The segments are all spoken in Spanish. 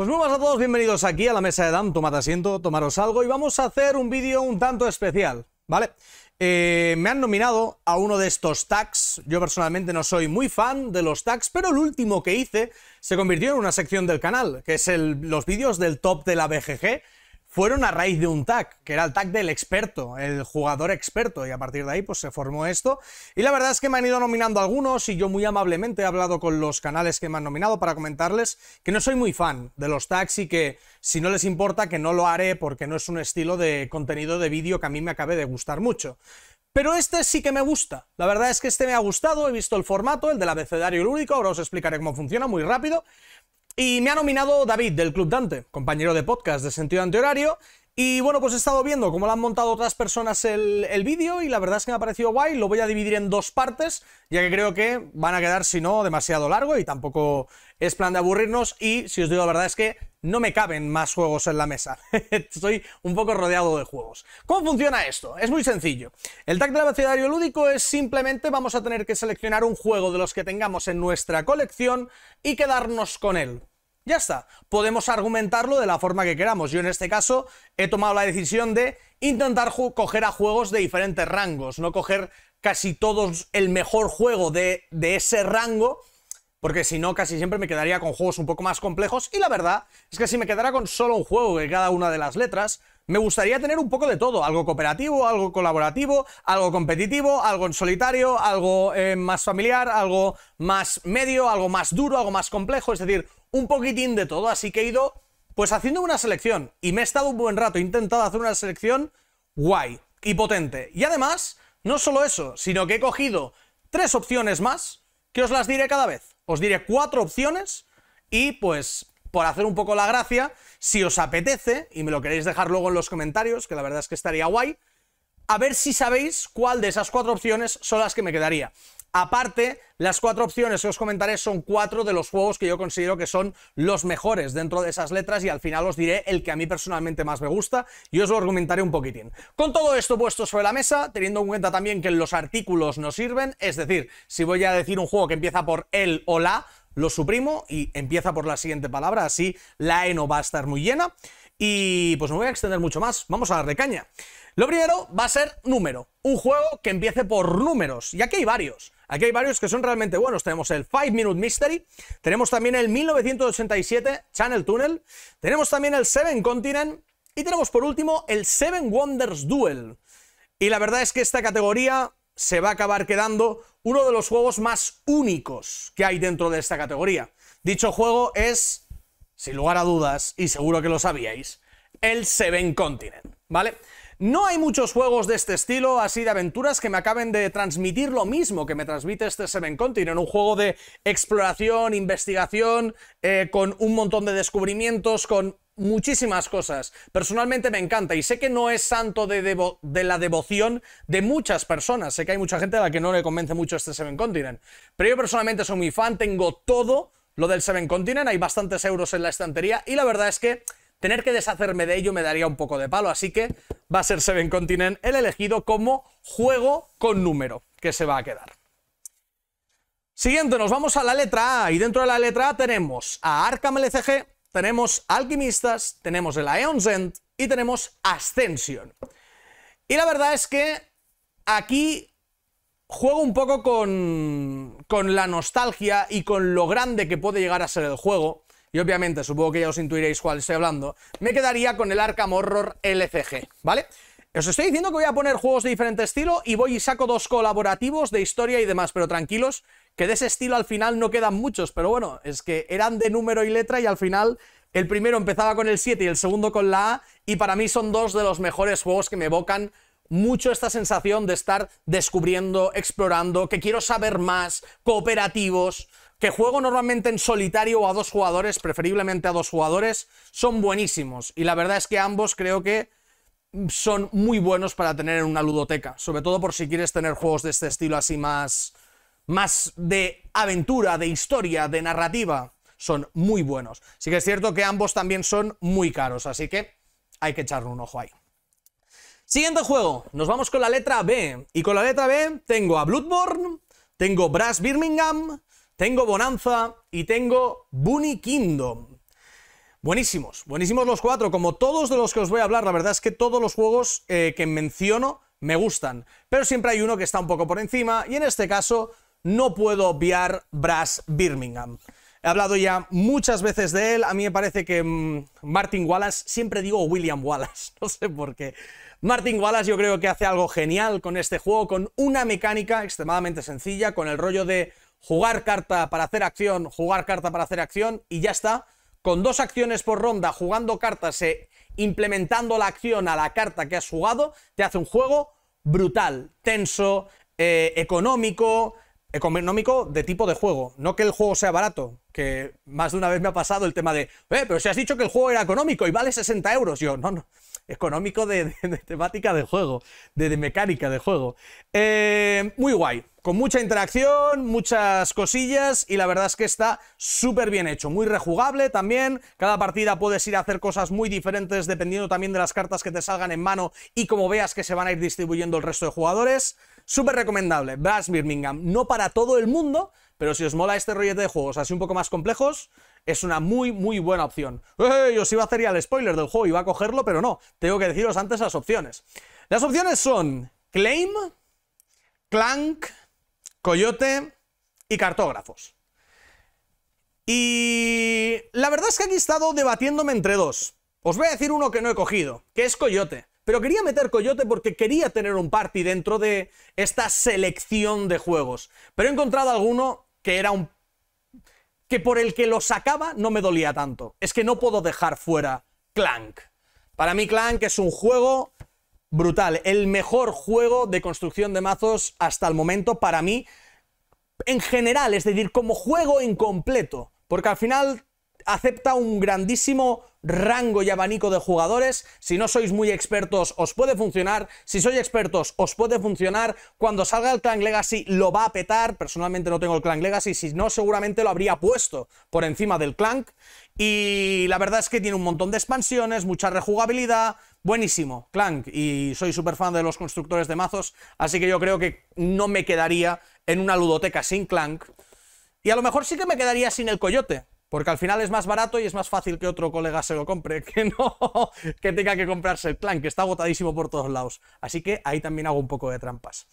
Pues muy buenas a todos, bienvenidos aquí a la mesa de DAM, tomad asiento, tomaros algo y vamos a hacer un vídeo un tanto especial, ¿vale? Eh, me han nominado a uno de estos tags, yo personalmente no soy muy fan de los tags, pero el último que hice se convirtió en una sección del canal, que es los vídeos del top de la BGG, fueron a raíz de un tag, que era el tag del experto, el jugador experto, y a partir de ahí pues se formó esto. Y la verdad es que me han ido nominando algunos y yo muy amablemente he hablado con los canales que me han nominado para comentarles que no soy muy fan de los tags y que si no les importa que no lo haré porque no es un estilo de contenido de vídeo que a mí me acabe de gustar mucho. Pero este sí que me gusta. La verdad es que este me ha gustado, he visto el formato, el del abecedario lúdico, ahora os explicaré cómo funciona muy rápido. Y me ha nominado David del Club Dante, compañero de podcast de Sentido Antihorario. Y bueno, pues he estado viendo cómo lo han montado otras personas el, el vídeo y la verdad es que me ha parecido guay. Lo voy a dividir en dos partes, ya que creo que van a quedar, si no, demasiado largo y tampoco es plan de aburrirnos. Y si os digo la verdad es que no me caben más juegos en la mesa. Estoy un poco rodeado de juegos. ¿Cómo funciona esto? Es muy sencillo. El tag del abecedario lúdico es simplemente vamos a tener que seleccionar un juego de los que tengamos en nuestra colección y quedarnos con él. Ya está. Podemos argumentarlo de la forma que queramos. Yo en este caso he tomado la decisión de intentar coger a juegos de diferentes rangos, no coger casi todos el mejor juego de, ese rango, porque si no casi siempre me quedaría con juegos un poco más complejos y la verdad es que si me quedara con solo un juego de cada una de las letras, me gustaría tener un poco de todo, algo cooperativo, algo colaborativo, algo competitivo, algo en solitario, algo eh, más familiar, algo más medio, algo más duro, algo más complejo, es decir, un poquitín de todo, así que he ido pues haciendo una selección y me he estado un buen rato, intentando hacer una selección guay y potente. Y además, no solo eso, sino que he cogido tres opciones más que os las diré cada vez. Os diré cuatro opciones y pues por hacer un poco la gracia, si os apetece, y me lo queréis dejar luego en los comentarios, que la verdad es que estaría guay, a ver si sabéis cuál de esas cuatro opciones son las que me quedaría. Aparte, las cuatro opciones que os comentaré son cuatro de los juegos que yo considero que son los mejores dentro de esas letras y al final os diré el que a mí personalmente más me gusta y os lo argumentaré un poquitín. Con todo esto puesto sobre la mesa, teniendo en cuenta también que los artículos no sirven, es decir, si voy a decir un juego que empieza por el o la, lo suprimo y empieza por la siguiente palabra, así la E no va a estar muy llena. Y pues no voy a extender mucho más, vamos a darle caña. Lo primero va a ser número, un juego que empiece por números, y aquí hay varios. Aquí hay varios que son realmente buenos. Tenemos el Five Minute Mystery, tenemos también el 1987 Channel Tunnel, tenemos también el Seven Continent y tenemos por último el Seven Wonders Duel. Y la verdad es que esta categoría se va a acabar quedando uno de los juegos más únicos que hay dentro de esta categoría. Dicho juego es, sin lugar a dudas, y seguro que lo sabíais, el Seven Continent, ¿vale? No hay muchos juegos de este estilo, así de aventuras, que me acaben de transmitir lo mismo que me transmite este Seven Continent, un juego de exploración, investigación, eh, con un montón de descubrimientos, con muchísimas cosas. Personalmente me encanta y sé que no es santo de, de la devoción de muchas personas. Sé que hay mucha gente a la que no le convence mucho este Seven Continent. Pero yo personalmente soy muy fan, tengo todo lo del Seven Continent, hay bastantes euros en la estantería y la verdad es que Tener que deshacerme de ello me daría un poco de palo, así que va a ser Seven Continent el elegido como juego con número, que se va a quedar. Siguiente, nos vamos a la letra A, y dentro de la letra A tenemos a Arkham LCG, tenemos Alquimistas, tenemos el Aeon's End y tenemos Ascension. Y la verdad es que aquí juego un poco con, con la nostalgia y con lo grande que puede llegar a ser el juego y obviamente supongo que ya os intuiréis cuál estoy hablando, me quedaría con el Arkham Horror LCG, ¿vale? Os estoy diciendo que voy a poner juegos de diferente estilo y voy y saco dos colaborativos de historia y demás, pero tranquilos, que de ese estilo al final no quedan muchos, pero bueno, es que eran de número y letra y al final el primero empezaba con el 7 y el segundo con la A y para mí son dos de los mejores juegos que me evocan mucho esta sensación de estar descubriendo, explorando, que quiero saber más, cooperativos que juego normalmente en solitario o a dos jugadores, preferiblemente a dos jugadores, son buenísimos. Y la verdad es que ambos creo que son muy buenos para tener en una ludoteca, sobre todo por si quieres tener juegos de este estilo así más más de aventura, de historia, de narrativa, son muy buenos. Sí que es cierto que ambos también son muy caros, así que hay que echarle un ojo ahí. Siguiente juego, nos vamos con la letra B. Y con la letra B tengo a Bloodborne, tengo Brass Birmingham, tengo Bonanza y tengo Bunny Kingdom. Buenísimos, buenísimos los cuatro, como todos de los que os voy a hablar, la verdad es que todos los juegos eh, que menciono me gustan, pero siempre hay uno que está un poco por encima, y en este caso no puedo obviar Brass Birmingham. He hablado ya muchas veces de él, a mí me parece que mm, Martin Wallace, siempre digo William Wallace, no sé por qué. Martin Wallace yo creo que hace algo genial con este juego, con una mecánica extremadamente sencilla, con el rollo de jugar carta para hacer acción, jugar carta para hacer acción y ya está. Con dos acciones por ronda, jugando cartas e implementando la acción a la carta que has jugado, te hace un juego brutal, tenso, eh, económico, económico de tipo de juego. No que el juego sea barato, que más de una vez me ha pasado el tema de, eh, pero si has dicho que el juego era económico y vale 60 euros. Yo, no, no, económico de, temática de juego, de, mecánica de juego. muy guay con mucha interacción, muchas cosillas y la verdad es que está súper bien hecho, muy rejugable también, cada partida puedes ir a hacer cosas muy diferentes dependiendo también de las cartas que te salgan en mano y como veas que se van a ir distribuyendo el resto de jugadores, súper recomendable, Brass Birmingham, no para todo el mundo, pero si os mola este rollete de juegos así un poco más complejos, es una muy, muy buena opción. Yo Os iba a hacer ya el spoiler del juego, iba a cogerlo, pero no, tengo que deciros antes las opciones. Las opciones son Claim, Clank, Coyote y cartógrafos. Y la verdad es que aquí he estado debatiéndome entre dos. Os voy a decir uno que no he cogido, que es Coyote. Pero quería meter Coyote porque quería tener un party dentro de esta selección de juegos. Pero he encontrado alguno que era un... que por el que lo sacaba no me dolía tanto. Es que no puedo dejar fuera Clank. Para mí Clank es un juego brutal. El mejor juego de construcción de mazos hasta el momento para mí, en general, es decir, como juego incompleto, porque al final acepta un grandísimo rango y abanico de jugadores. Si no sois muy expertos, os puede funcionar. Si sois expertos, os puede funcionar. Cuando salga el Clan Legacy, lo va a petar. Personalmente no tengo el Clan Legacy. Si no, seguramente lo habría puesto por encima del Clank. Y la verdad es que tiene un montón de expansiones, mucha rejugabilidad buenísimo, Clank, y soy súper fan de los constructores de mazos, así que yo creo que no me quedaría en una ludoteca sin Clank. Y a lo mejor sí que me quedaría sin el coyote, porque al final es más barato y es más fácil que otro colega se lo compre, que no que tenga que comprarse el Clank, que está agotadísimo por todos lados. Así que ahí también hago un poco de trampas.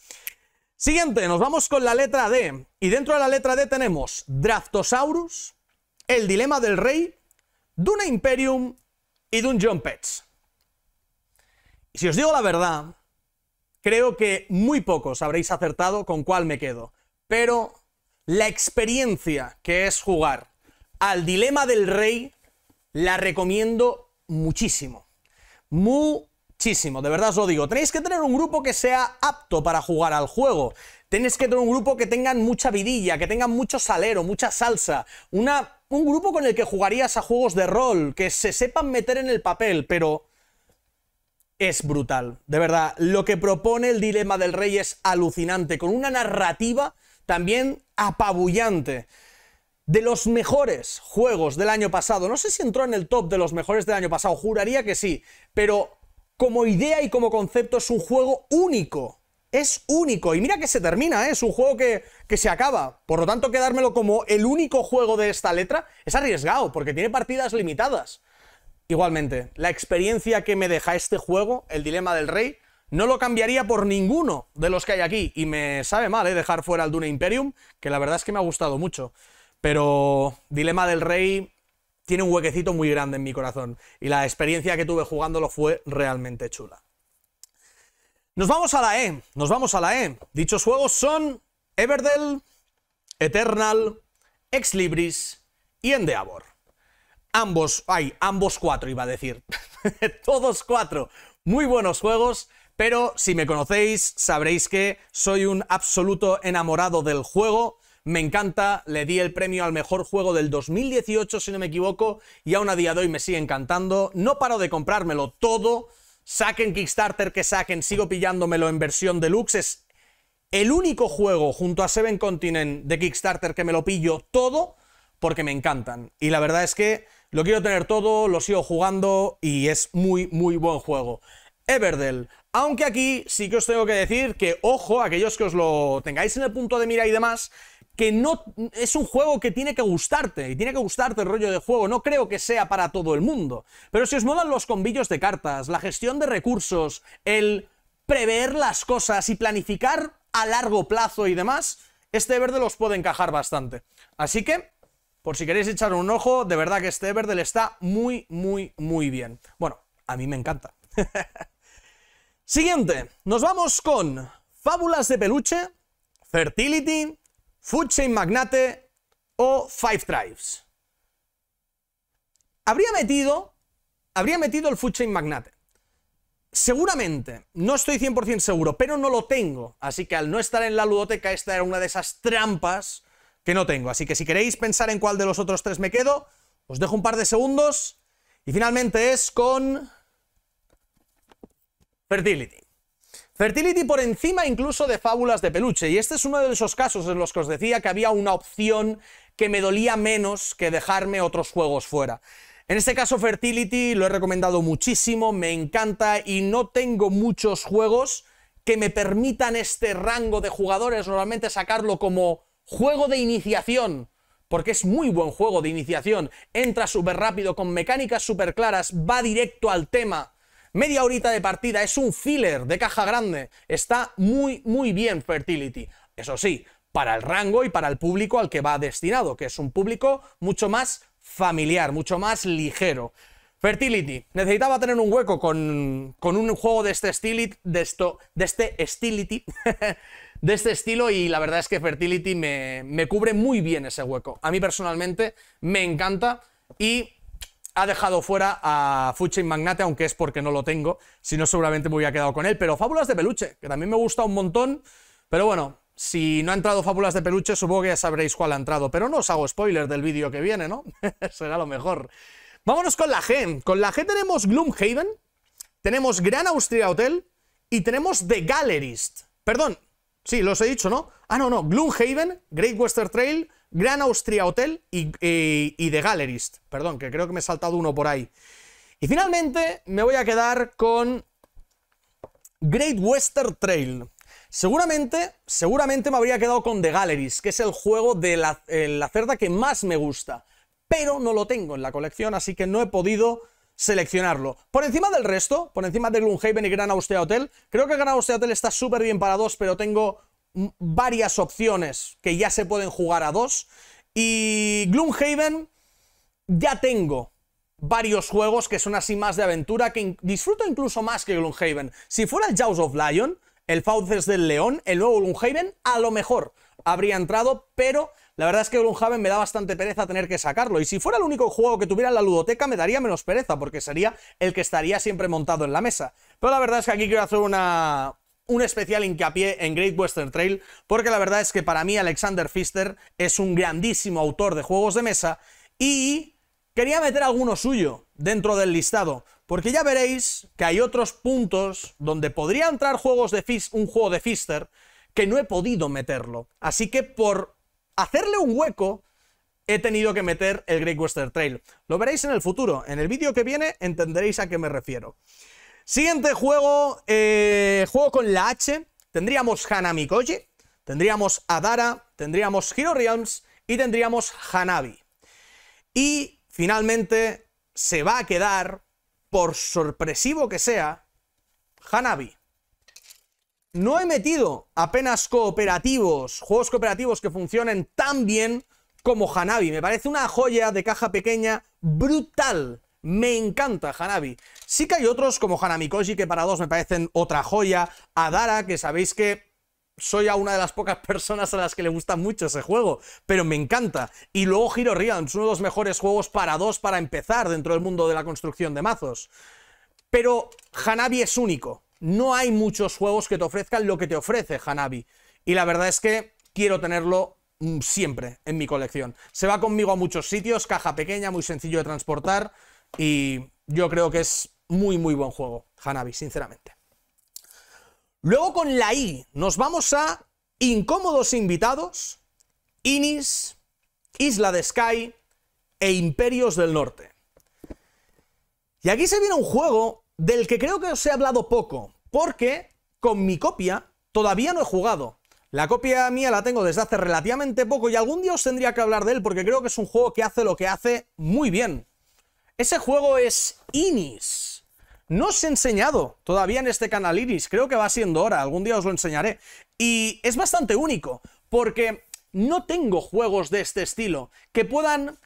Siguiente, nos vamos con la letra D. Y dentro de la letra D tenemos Draftosaurus, El Dilema del Rey, Duna Imperium y Dungeon Pets si os digo la verdad, creo que muy pocos habréis acertado con cuál me quedo. Pero la experiencia que es jugar al dilema del rey la recomiendo muchísimo. Muchísimo, de verdad os lo digo. Tenéis que tener un grupo que sea apto para jugar al juego. Tenéis que tener un grupo que tengan mucha vidilla, que tengan mucho salero, mucha salsa. un grupo con el que jugarías a juegos de rol, que se sepan meter en el papel, pero es brutal. De verdad, lo que propone el dilema del rey es alucinante, con una narrativa también apabullante. De los mejores juegos del año pasado, no sé si entró en el top de los mejores del año pasado, juraría que sí, pero como idea y como concepto es un juego único. Es único. Y mira que se termina, ¿eh? es un juego que, que se acaba. Por lo tanto, quedármelo como el único juego de esta letra es arriesgado, porque tiene partidas limitadas. Igualmente, la experiencia que me deja este juego, el dilema del rey, no lo cambiaría por ninguno de los que hay aquí. Y me sabe mal, eh, Dejar fuera el Dune Imperium, que la verdad es que me ha gustado mucho. Pero Dilema del Rey tiene un huequecito muy grande en mi corazón. Y la experiencia que tuve jugándolo fue realmente chula. Nos vamos a la E. Nos vamos a la E. Dichos juegos son Everdell, Eternal, Ex Libris y Endeavor. Ambos, ay, ambos cuatro iba a decir. Todos cuatro. Muy buenos juegos, pero si me conocéis sabréis que soy un absoluto enamorado del juego. Me encanta, le di el premio al mejor juego del 2018, si no me equivoco, y aún a día de hoy me sigue encantando. No paro de comprármelo todo. Saquen Kickstarter que saquen, sigo pillándomelo en versión deluxe. Es el único juego junto a Seven Continent de Kickstarter que me lo pillo todo porque me encantan. Y la verdad es que lo quiero tener todo, lo sigo jugando y es muy, muy buen juego. Everdell. Aunque aquí sí que os tengo que decir que, ojo, aquellos que os lo tengáis en el punto de mira y demás, que no es un juego que tiene que gustarte y tiene que gustarte el rollo de juego, no creo que sea para todo el mundo. Pero si os mudan los combillos de cartas, la gestión de recursos, el prever las cosas y planificar a largo plazo y demás, este verde os puede encajar bastante. Así que por si queréis echar un ojo, de verdad que este Everdell está muy, muy, muy bien. Bueno, a mí me encanta. Siguiente, nos vamos con Fábulas de Peluche, Fertility, Food Chain Magnate o Five Tribes. Habría metido, habría metido el Food Chain Magnate. Seguramente, no estoy 100% seguro, pero no lo tengo. Así que al no estar en la ludoteca, esta era una de esas trampas que no tengo. Así que si queréis pensar en cuál de los otros tres me quedo, os dejo un par de segundos. Y finalmente es con... Fertility. Fertility por encima incluso de fábulas de peluche. Y este es uno de esos casos en los que os decía que había una opción que me dolía menos que dejarme otros juegos fuera. En este caso Fertility lo he recomendado muchísimo, me encanta y no tengo muchos juegos que me permitan este rango de jugadores, normalmente sacarlo como Juego de iniciación, porque es muy buen juego de iniciación. Entra súper rápido, con mecánicas súper claras, va directo al tema. Media horita de partida, es un filler de caja grande. Está muy, muy bien Fertility. Eso sí, para el rango y para el público al que va destinado, que es un público mucho más familiar, mucho más ligero. Fertility. Necesitaba tener un hueco con, un juego de este, estility, de esto, de este Stility de este estilo y la verdad es que Fertility me, cubre muy bien ese hueco. A mí personalmente me encanta y ha dejado fuera a y Magnate, aunque es porque no lo tengo, si no seguramente me hubiera quedado con él, pero Fábulas de Peluche, que también me gusta un montón, pero bueno, si no ha entrado Fábulas de Peluche, supongo que ya sabréis cuál ha entrado, pero no os hago spoiler del vídeo que viene, ¿no? Será lo mejor. Vámonos con la G. Con la G tenemos Gloomhaven, tenemos Gran Austria Hotel y tenemos The Gallerist. Perdón, Sí, los he dicho, ¿no? Ah, no, no. Gloomhaven, Great Western Trail, Gran Austria Hotel y, y, The Gallerist. Perdón, que creo que me he saltado uno por ahí. Y finalmente me voy a quedar con Great Western Trail. Seguramente, seguramente me habría quedado con The Galleries, que es el juego de eh, la, cerda que más me gusta, pero no lo tengo en la colección, así que no he podido seleccionarlo. Por encima del resto, por encima de Gloomhaven y Gran Austria Hotel, creo que Gran Austria Hotel está súper bien para dos, pero tengo varias opciones que ya se pueden jugar a dos. Y Gloomhaven ya tengo varios juegos que son así más de aventura, que disfruto incluso más que Gloomhaven. Si fuera el Jaws of Lion, el Fauces del León, el nuevo Gloomhaven, a lo mejor habría entrado, pero la verdad es que Gloomhaven me da bastante pereza tener que sacarlo. Y si fuera el único juego que tuviera en la ludoteca, me daría menos pereza, porque sería el que estaría siempre montado en la mesa. Pero la verdad es que aquí quiero hacer una, un especial hincapié en Great Western Trail, porque la verdad es que para mí Alexander Pfister es un grandísimo autor de juegos de mesa y quería meter alguno suyo dentro del listado, porque ya veréis que hay otros puntos donde podría entrar juegos de un juego de Pfister, que no he podido meterlo. Así que por hacerle un hueco, he tenido que meter el Great Western Trail. Lo veréis en el futuro. En el vídeo que viene entenderéis a qué me refiero. Siguiente juego, eh, juego con la H. Tendríamos Hanami Koji, tendríamos Adara, tendríamos Hero Realms y tendríamos Hanabi. Y finalmente se va a quedar, por sorpresivo que sea, Hanabi. No he metido apenas cooperativos, juegos cooperativos que funcionen tan bien como Hanabi. Me parece una joya de caja pequeña brutal. Me encanta Hanabi. Sí que hay otros como Koji, que para dos me parecen otra joya. Adara, que sabéis que soy a una de las pocas personas a las que le gusta mucho ese juego, pero me encanta. Y luego Hero es uno de los mejores juegos para dos para empezar dentro del mundo de la construcción de mazos. Pero Hanabi es único no hay muchos juegos que te ofrezcan lo que te ofrece Hanabi. Y la verdad es que quiero tenerlo mm, siempre en mi colección. Se va conmigo a muchos sitios, caja pequeña, muy sencillo de transportar y yo creo que es muy, muy buen juego, Hanabi, sinceramente. Luego con la I nos vamos a Incómodos Invitados, Inis, Isla de Sky e Imperios del Norte. Y aquí se viene un juego del que creo que os he hablado poco, porque con mi copia todavía no he jugado. La copia mía la tengo desde hace relativamente poco y algún día os tendría que hablar de él porque creo que es un juego que hace lo que hace muy bien. Ese juego es Inis. No os he enseñado todavía en este canal Iris, creo que va siendo hora, algún día os lo enseñaré. Y es bastante único, porque no tengo juegos de este estilo que puedan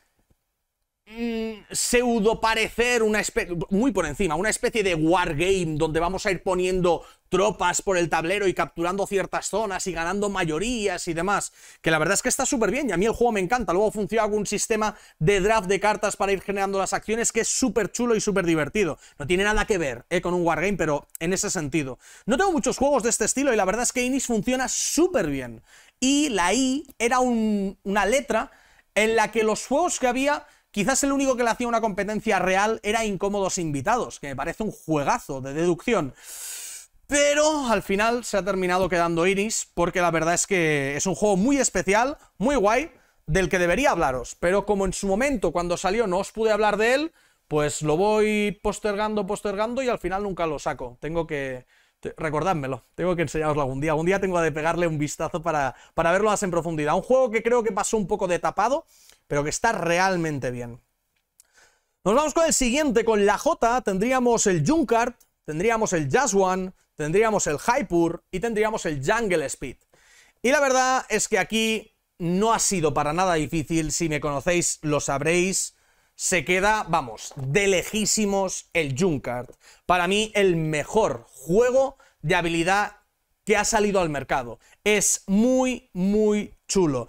Mm, pseudo parecer, una muy por encima, una especie de wargame donde vamos a ir poniendo tropas por el tablero y capturando ciertas zonas y ganando mayorías y demás. Que la verdad es que está súper bien y a mí el juego me encanta. Luego funciona algún sistema de draft de cartas para ir generando las acciones que es súper chulo y súper divertido. No tiene nada que ver eh, con un wargame, pero en ese sentido. No tengo muchos juegos de este estilo y la verdad es que Inis funciona súper bien. Y la I era una letra en la que los juegos que había Quizás el único que le hacía una competencia real era Incómodos Invitados, que me parece un juegazo de deducción. Pero al final se ha terminado quedando Iris, porque la verdad es que es un juego muy especial, muy guay, del que debería hablaros. Pero como en su momento, cuando salió, no os pude hablar de él, pues lo voy postergando, postergando y al final nunca lo saco. Tengo que, Recordádmelo, tengo que enseñaroslo algún día. Algún día tengo que pegarle un vistazo para, para verlo más en profundidad. Un juego que creo que pasó un poco de tapado, pero que está realmente bien. Nos vamos con el siguiente, con la J tendríamos el Junkart, tendríamos el One. tendríamos el Hypur. y tendríamos el Jungle Speed. Y la verdad es que aquí no ha sido para nada difícil, si me conocéis lo sabréis, se queda, vamos, de lejísimos el Junkart. Para mí el mejor juego de habilidad que ha salido al mercado. Es muy, muy chulo.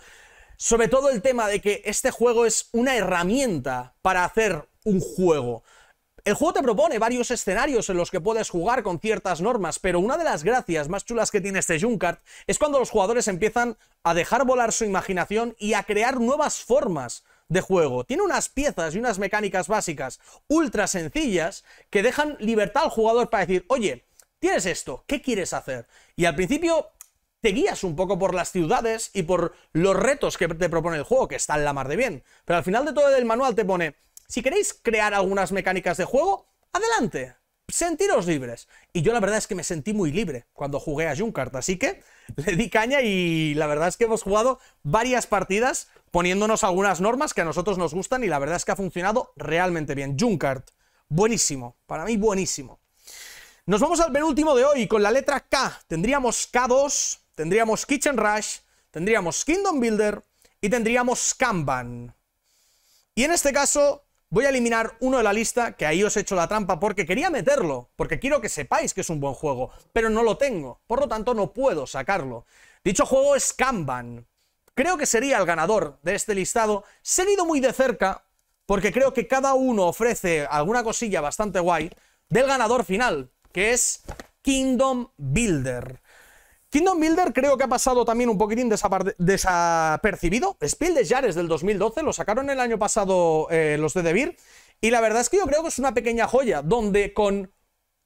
Sobre todo el tema de que este juego es una herramienta para hacer un juego. El juego te propone varios escenarios en los que puedes jugar con ciertas normas, pero una de las gracias más chulas que tiene este Junkart es cuando los jugadores empiezan a dejar volar su imaginación y a crear nuevas formas de juego. Tiene unas piezas y unas mecánicas básicas ultra sencillas que dejan libertad al jugador para decir, oye, tienes esto, ¿qué quieres hacer? Y al principio te guías un poco por las ciudades y por los retos que te propone el juego, que está en la mar de bien. Pero al final de todo el manual te pone, si queréis crear algunas mecánicas de juego, adelante, sentiros libres. Y yo la verdad es que me sentí muy libre cuando jugué a Junkart, así que le di caña y la verdad es que hemos jugado varias partidas poniéndonos algunas normas que a nosotros nos gustan y la verdad es que ha funcionado realmente bien. Junkart, buenísimo, para mí buenísimo. Nos vamos al penúltimo de hoy con la letra K. Tendríamos K2, tendríamos Kitchen Rush, tendríamos Kingdom Builder y tendríamos Kanban. Y en este caso voy a eliminar uno de la lista, que ahí os he hecho la trampa porque quería meterlo, porque quiero que sepáis que es un buen juego, pero no lo tengo, por lo tanto no puedo sacarlo. Dicho juego es Kanban. Creo que sería el ganador de este listado, seguido muy de cerca, porque creo que cada uno ofrece alguna cosilla bastante guay, del ganador final, que es Kingdom Builder. Kingdom Builder creo que ha pasado también un poquitín desapercibido. Spiel de Jar del 2012, lo sacaron el año pasado eh, los de Devir. Y la verdad es que yo creo que es una pequeña joya, donde con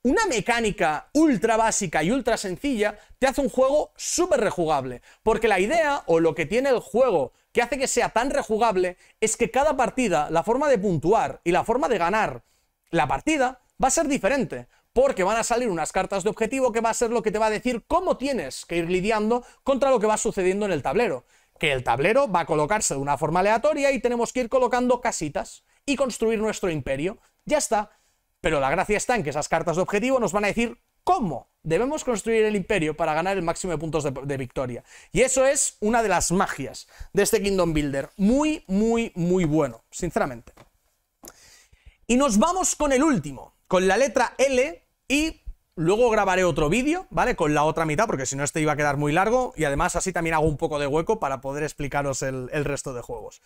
una mecánica ultra básica y ultra sencilla te hace un juego súper rejugable. Porque la idea o lo que tiene el juego que hace que sea tan rejugable es que cada partida, la forma de puntuar y la forma de ganar la partida va a ser diferente porque van a salir unas cartas de objetivo que va a ser lo que te va a decir cómo tienes que ir lidiando contra lo que va sucediendo en el tablero. Que el tablero va a colocarse de una forma aleatoria y tenemos que ir colocando casitas y construir nuestro imperio. Ya está. Pero la gracia está en que esas cartas de objetivo nos van a decir cómo debemos construir el imperio para ganar el máximo de puntos de, victoria. Y eso es una de las magias de este Kingdom Builder. Muy, muy, muy bueno, sinceramente. Y nos vamos con el último, con la letra L y luego grabaré otro vídeo, ¿vale? Con la otra mitad, porque si no este iba a quedar muy largo. Y además así también hago un poco de hueco para poder explicaros el, resto de juegos.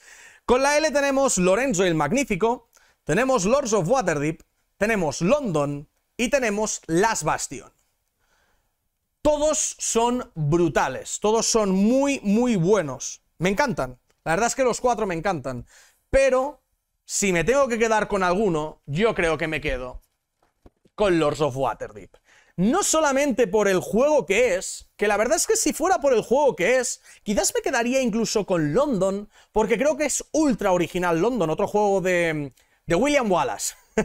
Con la L tenemos Lorenzo el Magnífico, tenemos Lords of Waterdeep, tenemos London y tenemos Las Bastion. Todos son brutales, todos son muy, muy buenos. Me encantan. La verdad es que los cuatro me encantan. Pero si me tengo que quedar con alguno, yo creo que me quedo con Lords of Waterdeep. No solamente por el juego que es, que la verdad es que si fuera por el juego que es, quizás me quedaría incluso con London, porque creo que es ultra original London, otro juego de, William Wallace,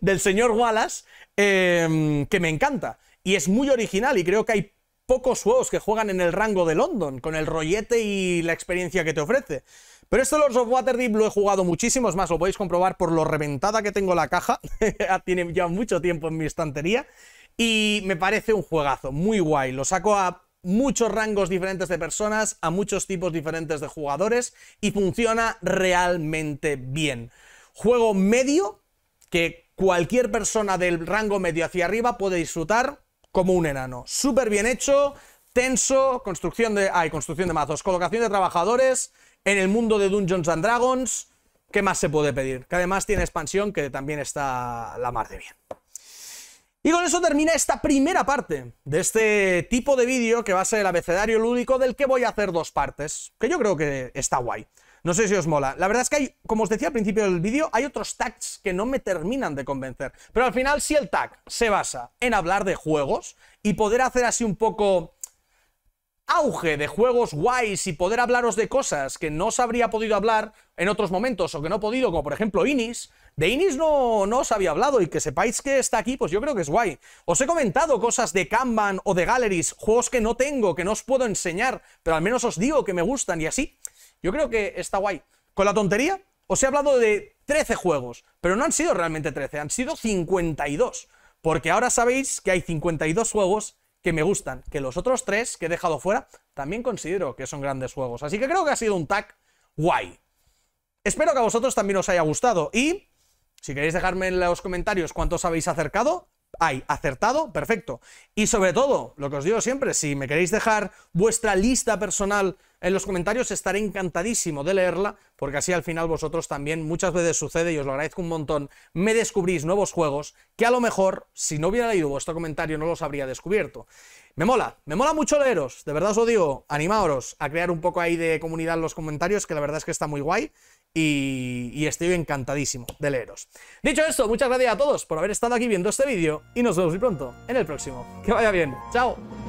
del señor Wallace, em, que me encanta. Y es muy original y creo que hay pocos juegos que juegan en el rango de London, con el rollete y la experiencia que te ofrece. Pero esto Lords of Waterdeep lo he jugado muchísimo, es más, lo podéis comprobar por lo reventada que tengo la caja, tiene ya mucho tiempo en mi estantería, y me parece un juegazo, muy guay, lo saco a muchos rangos diferentes de personas, a muchos tipos diferentes de jugadores, y funciona realmente bien. Juego medio, que cualquier persona del rango medio hacia arriba puede disfrutar como un enano. Súper bien hecho, tenso, construcción de... Ay, construcción de mazos, colocación de trabajadores en el mundo de Dungeons and Dragons. ¿Qué más se puede pedir? Que además tiene expansión que también está la mar de bien. Y con eso termina esta primera parte de este tipo de vídeo que va a ser el abecedario lúdico del que voy a hacer dos partes, que yo creo que está guay. No sé si os mola. La verdad es que hay, como os decía al principio del vídeo, hay otros tags que no me terminan de convencer. Pero al final si el tag se basa en hablar de juegos y poder hacer así un poco auge de juegos guays y poder hablaros de cosas que no os habría podido hablar en otros momentos o que no he podido, como por ejemplo Inis. De Inis no, no os había hablado y que sepáis que está aquí, pues yo creo que es guay. Os he comentado cosas de Kanban o de Galleries, juegos que no tengo, que no os puedo enseñar, pero al menos os digo que me gustan y así. Yo creo que está guay. Con la tontería, os he hablado de 13 juegos, pero no han sido realmente 13, han sido 52. Porque ahora sabéis que hay 52 juegos que me gustan, que los otros tres que he dejado fuera también considero que son grandes juegos. Así que creo que ha sido un tag guay. Espero que a vosotros también os haya gustado y si queréis dejarme en los comentarios cuántos habéis acercado, hay acertado, perfecto. Y sobre todo, lo que os digo siempre, si me queréis dejar vuestra lista personal en los comentarios, estaré encantadísimo de leerla, porque así al final vosotros también muchas veces sucede, y os lo agradezco un montón, me descubrís nuevos juegos que a lo mejor, si no hubiera leído vuestro comentario, no los habría descubierto. Me mola, me mola mucho leeros, de verdad os lo digo, animaos a crear un poco ahí de comunidad en los comentarios, que la verdad es que está muy guay, y, estoy encantadísimo de leeros. Dicho esto, muchas gracias a todos por haber estado aquí viendo este vídeo y nos vemos muy pronto en el próximo. Que vaya bien. ¡Chao!